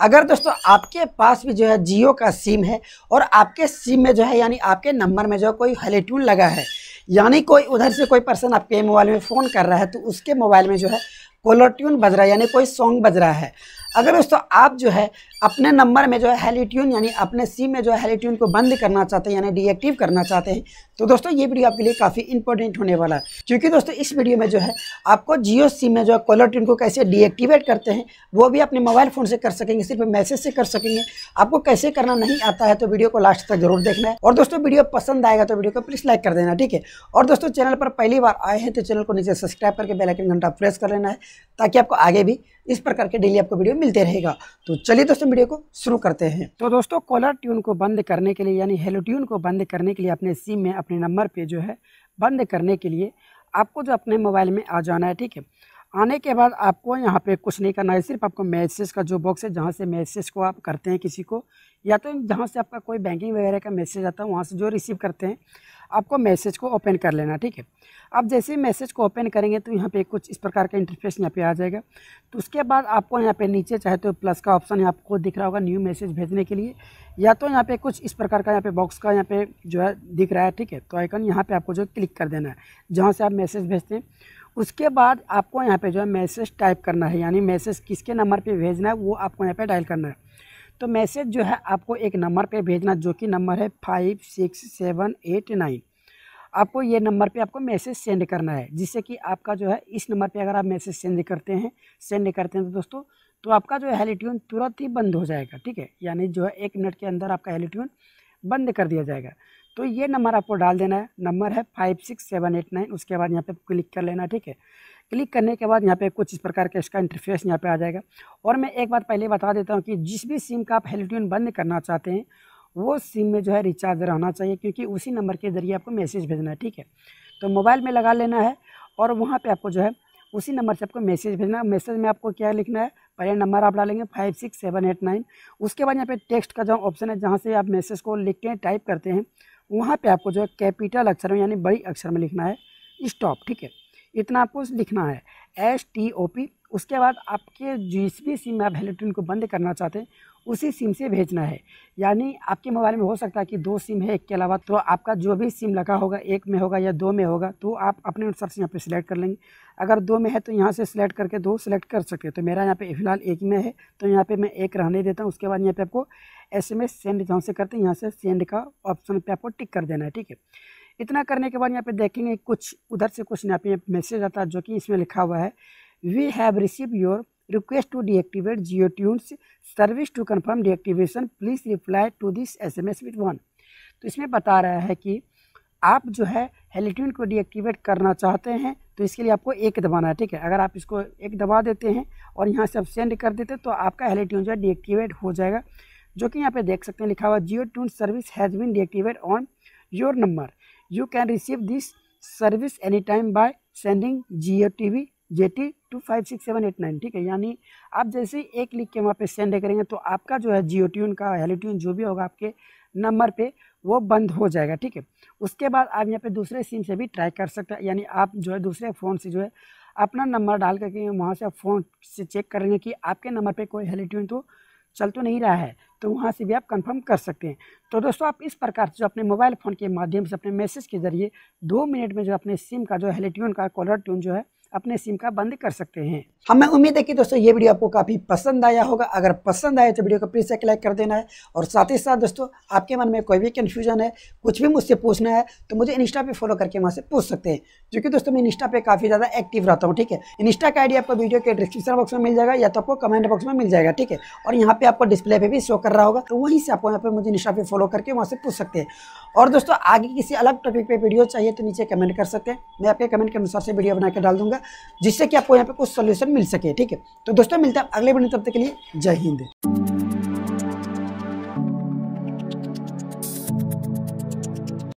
अगर दोस्तों आपके पास भी जो है जियो का सिम है और आपके सिम में जो है यानी आपके नंबर में जो है कोई हेलीट्यून लगा है यानी कोई उधर से कोई पर्सन आपके मोबाइल में फ़ोन कर रहा है तो उसके मोबाइल में जो है कोलोट्यून ट्यून बज रहा है यानी कोई सॉन्ग बज रहा है अगर दोस्तों आप जो है अपने नंबर में जो है हेलीट्यून यानी अपने सिम में जो है हेलीट्यून को बंद करना चाहते हैं यानी डीएक्टिव करना चाहते हैं तो दोस्तों ये वीडियो आपके लिए काफ़ी इंपॉर्टेंट होने वाला है क्योंकि दोस्तों इस वीडियो में जो है आपको जियो सिम में जो है कॉलर ट्यून को कैसे डीएक्टिवेट करते हैं वो भी अपने मोबाइल फ़ोन से कर सकेंगे सिर्फ मैसेज से कर सकेंगे आपको कैसे करना नहीं आता है तो वीडियो को लास्ट तक जरूर देखना है और दोस्तों वीडियो पसंद आएगा तो वीडियो को प्लीज़ लाइक कर देना ठीक है और दोस्तों चैनल पर पहली बार आए हैं तो चैनल को नीचे सब्सक्राइब करके बेलाइकन घंटा प्रेस कर लेना है ताकि आपको आगे भी इस प्रकार के डेली आपको वीडियो मिल मिलते रहेगा तो चलिए दोस्तों वीडियो को शुरू करते हैं तो दोस्तों कॉलर ट्यून को बंद करने के लिए यानी हेलो ट्यून को बंद करने के लिए अपने सिम में अपने नंबर पर जो है बंद करने के लिए आपको जो अपने मोबाइल में आ जाना है ठीक है आने के बाद आपको यहाँ पे कुछ नहीं करना है सिर्फ आपको मैसेज का जो बॉक्स है जहाँ से मैसेज को आप करते हैं किसी को या तो जहाँ से आपका कोई बैंकिंग वगैरह का मैसेज आता है वहाँ से जो रिसीव करते हैं आपको मैसेज को ओपन कर लेना ठीक है आप जैसे ही मैसेज को ओपन करेंगे तो यहाँ पे कुछ इस प्रकार का इंटरफेस यहाँ पे आ जाएगा तो उसके बाद आपको यहाँ पे नीचे चाहे तो प्लस का ऑप्शन आपको दिख रहा होगा न्यू मैसेज भेजने के लिए या तो यहाँ पे कुछ इस प्रकार का यहाँ पे बॉक्स का यहाँ पे जो है दिख रहा है ठीक है तो आइकन यहाँ पर आपको जो क्लिक कर देना है जहाँ से आप मैसेज भेजते हैं उसके बाद आपको यहाँ पर जो है मैसेज टाइप करना है यानी मैसेज किसके नंबर पर भेजना है वो आपको यहाँ पे डायल करना है तो मैसेज जो है आपको एक नंबर पे भेजना जो कि नंबर है five six seven eight nine आपको ये नंबर पे आपको मैसेज सेंड करना है जिससे कि आपका जो है इस नंबर पे अगर आप मैसेज सेंड करते हैं सेंड करते हैं तो दोस्तों तो आपका जो है हेलीट्यून तुरंत ही बंद हो जाएगा ठीक है यानी जो है एक मिनट के अंदर आपका हेलीट्यून बंद कर दिया जाएगा तो ये नंबर आपको डाल देना है नंबर है five six seven eight nine उसके बाद यहाँ पे क्लिक कर लेना ठीक है क्लिक करने के बाद यहाँ पे कुछ इस प्रकार का इसका इंटरफेस यहाँ पे आ जाएगा और मैं एक बात पहले बता देता हूँ कि जिस भी सिम का आप हेल्पलाइन बंद करना चाहते हैं वो सिम में जो है रिचार्ज रहना चाहिए क्योंकि उसी नंबर के ज़रिए आपको मैसेज भेजना है ठीक है तो मोबाइल में लगा लेना है और वहाँ पर आपको जो है उसी नंबर से आपको मैसेज भेजना है मैसेज में आपको क्या लिखना है पहले नंबर आप डालेंगे five six seven eight nine उसके बाद यहाँ पे टेक्स्ट का जो ऑप्शन है जहाँ से आप मैसेज को लिखते हैं टाइप करते हैं वहाँ पे आपको जो है कैपिटल अक्षर में यानी बड़ी अक्षर में लिखना है स्टॉप ठीक है इतना आपको लिखना है एस टी ओ पी उसके बाद आपके जिस भी सिम आप हेलोटिन को बंद करना चाहते हैं उसी सिम से भेजना है यानी आपके मोबाइल में हो सकता है कि दो सिम है एक के अलावा तो आपका जो भी सिम लगा होगा एक में होगा या दो में होगा तो आप अपने अनुसार से यहाँ पे सिलेक्ट कर लेंगे अगर दो में है तो यहाँ से सिलेक्ट करके दो सिलेक्ट कर सकते हैं तो मेरा यहाँ पे फिलहाल एक में है तो यहाँ पे मैं एक रहने देता हूँ उसके बाद यहाँ पे आपको एस एम एस सेंड जहाँ से करते हैं यहाँ से सेंड का ऑप्शन पर आपको टिक कर देना है ठीक है इतना करने के बाद यहाँ पे देखेंगे कुछ उधर से कुछ यहाँ पे मैसेज आता है जो कि इसमें लिखा हुआ है we have receive your request to deactivate Jio tunes service to confirm deactivation please reply to this S M S with one तो इसमें बता रहा है कि आप जो है हेलीट्यून को डीएक्टिवेट करना चाहते हैं तो इसके लिए आपको एक दबाना है ठीक है अगर आप इसको एक दबा देते हैं और यहाँ से आप सेंड कर देते हैं तो आपका हेलीट्यून जो है डीएक्टिवेट हो जाएगा जो कि यहाँ पे देख सकते हैं लिखा हुआ Jio tune service has been deactivate on your number you can receive this service anytime by sending Jio T V J T two five six seven eight nine ठीक है यानी आप जैसे ही एक लिख के वहाँ पे सेंड करेंगे तो आपका जो है जियो ट्यून का हेली ट्यून जो भी होगा आपके नंबर पे वो बंद हो जाएगा ठीक है उसके बाद आप यहाँ पे दूसरे सिम से भी ट्राई कर सकते हैं यानी आप जो है दूसरे फ़ोन से जो है अपना नंबर डाल करके वहाँ से आप फ़ोन से चेक करेंगे कि आपके नंबर पर कोई हेली ट्यून तो चल तो नहीं रहा है तो वहाँ से भी आप कंफर्म कर सकते हैं तो दोस्तों आप इस प्रकार से जो अपने मोबाइल फ़ोन के माध्यम से अपने मैसेज के जरिए दो मिनट में जो अपने सिम का जो हेलीट्यून का कॉलर ट्यून जो है अपने सिम का बंद कर सकते हैं हमें उम्मीद है कि दोस्तों ये वीडियो आपको काफ़ी पसंद आया होगा अगर पसंद आए तो वीडियो को प्लीज़ एक लाइक कर देना है और साथ ही साथ दोस्तों आपके मन में कोई भी कन्फ्यूजन है कुछ भी मुझसे पूछना है तो मुझे इंस्टा पे फॉलो करके वहाँ से पूछ सकते हैं क्योंकि दोस्तों मैं इंस्टा पे काफ़ी ज़्यादा एक्टिव रहता हूँ ठीक है इंस्टा का आईडी आपको वीडियो के डिस्क्रिप्शन बॉक्स में मिल जाएगा या तो आपको कमेंट बॉक्स में मिल जाएगा ठीक है और यहाँ पे आपको डिस्प्ले पर भी शो कर रहा होगा तो वहीं से आपको यहाँ पर मुझे इंस्टा पर फॉलो करके वहाँ से पूछ सकते हैं और दोस्तों आगे किसी अलग टॉपिक पे वीडियो चाहिए तो नीचे कमेंट कर सकते हैं मैं आपके कमेंट के अनुसार से वीडियो बना के डाल दूंगा होगा जिससे कि आपको यहाँ पे कुछ सोल्यूशन मिल सके ठीक है तो दोस्तों मिलते हैं अगले बने तब तक के लिए जय हिंद